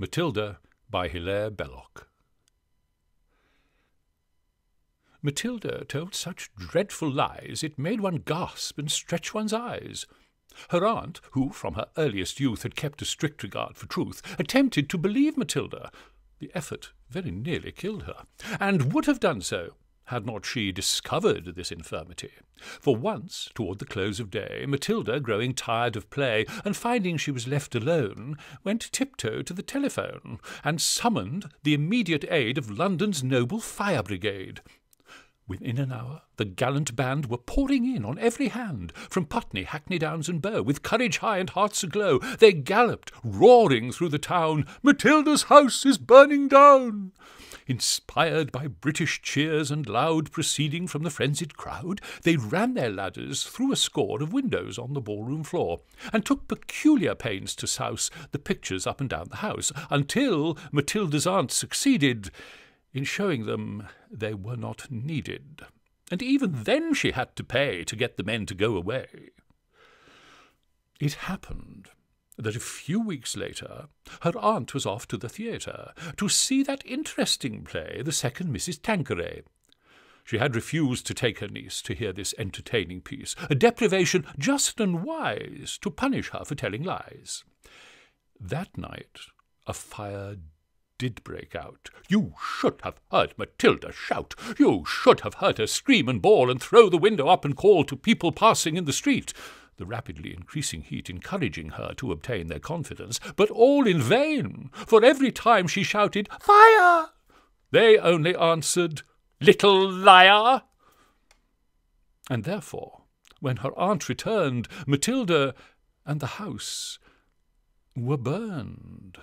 Matilda by Hilaire Belloc. Matilda told such dreadful lies it made one gasp and stretch one's eyes. Her aunt, who from her earliest youth had kept a strict regard for truth, attempted to believe Matilda. The effort very nearly killed her, and would have done so had not she discovered this infirmity? For once, toward the close of day, Matilda, growing tired of play, and finding she was left alone, went tiptoe to the telephone, and summoned the immediate aid of London's noble fire brigade. Within an hour, the gallant band were pouring in on every hand, from Putney, Hackney Downs, and Bow, with courage high and hearts aglow. They galloped, roaring through the town, Matilda's house is burning down! Inspired by British cheers and loud proceeding from the frenzied crowd, they ran their ladders through a score of windows on the ballroom floor, and took peculiar pains to souse the pictures up and down the house, until Matilda's aunt succeeded in showing them they were not needed. And even then she had to pay to get the men to go away. It happened that a few weeks later her aunt was off to the theatre to see that interesting play, The Second Mrs. Tanqueray. She had refused to take her niece to hear this entertaining piece, a deprivation just and wise to punish her for telling lies. That night a fire did break out. You should have heard Matilda shout. You should have heard her scream and bawl and throw the window up and call to people passing in the street the rapidly increasing heat encouraging her to obtain their confidence, but all in vain, for every time she shouted, Fire! they only answered, Little liar! And therefore, when her aunt returned, Matilda and the house were burned.